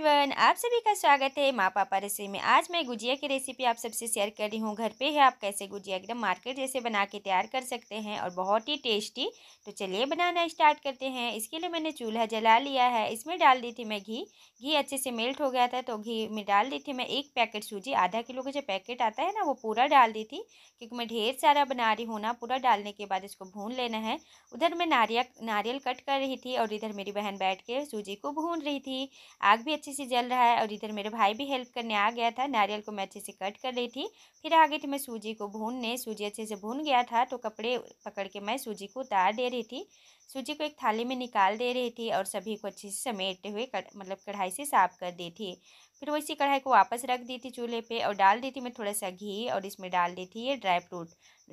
everyone आप सभी का स्वागत है माँ पापा रसोई में आज मैं गुजिया की रेसिपी आप सबसे शेयर कर रही हूँ घर पे है आप कैसे गुजिया एकदम मार्केट जैसे बना के तैयार कर सकते हैं और बहुत ही टेस्टी तो चलिए बनाना स्टार्ट करते हैं इसके लिए मैंने चूल्हा जला लिया है इसमें डाल दी थी मैं घी घी अच्छे से मेल्ट हो गया था तो घी में डाल दी थी मैं एक पैकेट सूजी आधा किलो का जो पैकेट आता है ना वो पूरा डाल दी थी क्योंकि मैं ढेर सारा बना रही हूँ ना पूरा डालने के बाद इसको भून लेना है उधर मैं नारियल नारियल कट कर रही थी और इधर मेरी बहन बैठ के सूजी को भून रही थी आग भी अच्छे अच्छे से जल रहा है और इधर मेरे भाई भी हेल्प करने आ गया था नारियल को मैं अच्छे से कट कर रही थी फिर आ गई थी मैं सूजी को भूनने सूजी अच्छे से भून गया था तो कपड़े पकड़ के मैं सूजी को उतार दे रही थी सूजी को एक थाली में निकाल दे रही थी और सभी को अच्छे से समेटते हुए कर, मतलब कढ़ाई से साफ कर दी थी फिर वो इसी कढ़ाई को वापस रख दी थी चूल्हे पे और डाल दी थी मैं थोड़ा सा घी और इसमें डाल दी थी ये ड्राई फ्रूट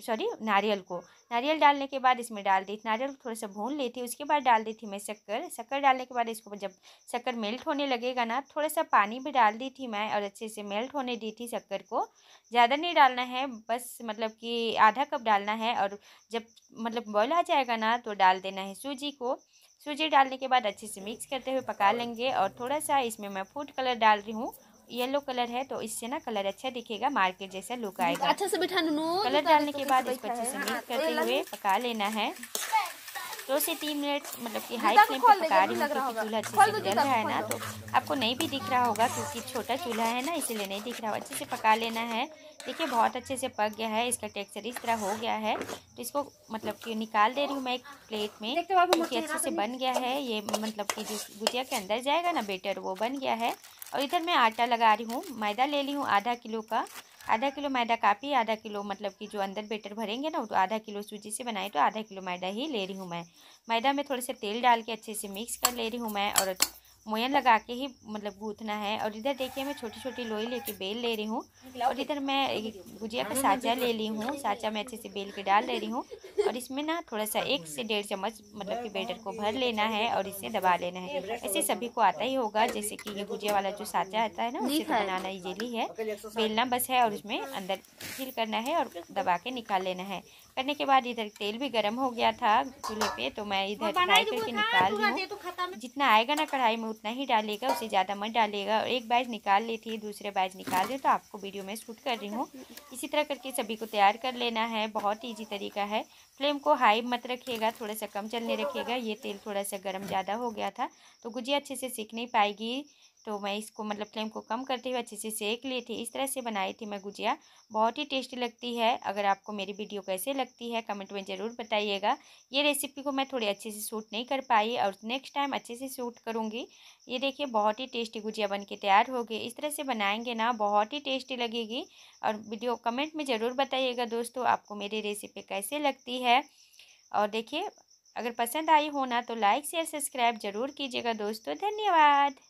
सॉरी नारियल को नारियल डालने के बाद इसमें डाल दी थी नारियल को थोड़ा सा भून ली थी उसके बाद डाल दी थी मैं शक्कर शक्कर डालने के बाद इसको जब शक्कर मेल्ट होने लगेगा ना थोड़ा सा पानी भी डाल दी थी मैं और अच्छे से मेल्ट होने दी थी शक्कर को ज़्यादा नहीं डालना है बस मतलब कि आधा कप डालना है और जब मतलब बॉयल आ जाएगा ना तो डाल देना है है सूजी को सूजी डालने के बाद अच्छे से मिक्स करते हुए पका लेंगे और थोड़ा सा इसमें मैं फूड कलर डाल रही हूँ येलो कलर है तो इससे ना कलर अच्छा दिखेगा मार्केट जैसा लुक आएगा अच्छा से बिठा कलर डालने के बाद इसको अच्छे से मिक्स हाँ, करते हुए पका लेना है दो से तीन मिनट मतलब कि हाई फ्लेम पे पका रही हूँ क्योंकि चूल्हा अच्छे से जल रहा है ना तो आपको नहीं भी दिख रहा होगा क्योंकि छोटा चूल्हा है ना इसीलिए नहीं दिख रहा होगा अच्छे से पका लेना है देखिए बहुत अच्छे से पक गया है इसका टेक्सचर इस तरह हो गया है तो इसको मतलब कि निकाल दे रही हूँ मैं एक प्लेट में क्योंकि अच्छे से बन गया है ये मतलब कि जो गुजिया के अंदर जाएगा ना बेटर वो बन गया है और इधर मैं आटा लगा रही हूँ मैदा ले ली हूँ आधा किलो का आधा किलो मैदा काफ़ी आधा किलो मतलब कि जो अंदर बेटर भरेंगे ना तो आधा किलो सूजी से बनाए तो आधा किलो मैदा ही ले रही हूँ मैं मैदा में थोड़े से तेल डाल के अच्छे से मिक्स कर ले रही हूँ मैं और मोयन लगा के ही मतलब गूथना है और इधर देखिए मैं छोटी छोटी लोई लेके बेल ले रही हूँ और इधर मैं गुजिया का साँचा ले ली हूँ साँचा मैं अच्छे से बेल के डाल ले रही हूँ और इसमें ना थोड़ा सा एक से डेढ़ चम्मच मतलब कि बैटर को भर लेना है और इसे दबा लेना है ऐसे सभी को आता ही होगा जैसे कि ये गुजिया वाला जो साँचा आता है ना उसे तो बनाना इजीली है बेलना बस है और उसमें अंदर फिल करना है और दबा के निकाल लेना है करने के बाद इधर तेल भी गर्म हो गया था चूल्हे पे तो मैं इधर फ्राई तो करके निकाल लूँ हूँ तो जितना आएगा ना कढ़ाई में उतना ही डालिएगा उसे ज़्यादा मत डालिएगा और एक बैज निकाल लेती है दूसरे बैज निकाल दें तो आपको वीडियो में शूट कर रही हूँ इसी तरह करके सभी को तैयार कर लेना है बहुत ईजी तरीका है फ्लेम को हाई मत रखिएगा थोड़ा सा कम चलने रखिएगा ये तेल थोड़ा सा गर्म ज़्यादा हो गया था तो गुजिया अच्छे से सीख नहीं पाएगी तो मैं इसको मतलब फ्लेम को कम करते हुए अच्छे से सेक ली थी इस तरह से बनाई थी मैं गुजिया बहुत ही टेस्टी लगती है अगर आपको मेरी वीडियो कैसे लगती है कमेंट में ज़रूर बताइएगा ये रेसिपी को मैं थोड़ी अच्छे से सूट नहीं कर पाई और नेक्स्ट टाइम अच्छे से सूट करूँगी ये देखिए बहुत ही टेस्टी गुजिया बन के तैयार होगी इस तरह से बनाएंगे ना बहुत ही टेस्टी लगेगी और वीडियो कमेंट में ज़रूर बताइएगा दोस्तों आपको मेरी रेसिपी कैसे लगती है और देखिए अगर पसंद आई हो ना तो लाइक शेयर सब्सक्राइब जरूर कीजिएगा दोस्तों धन्यवाद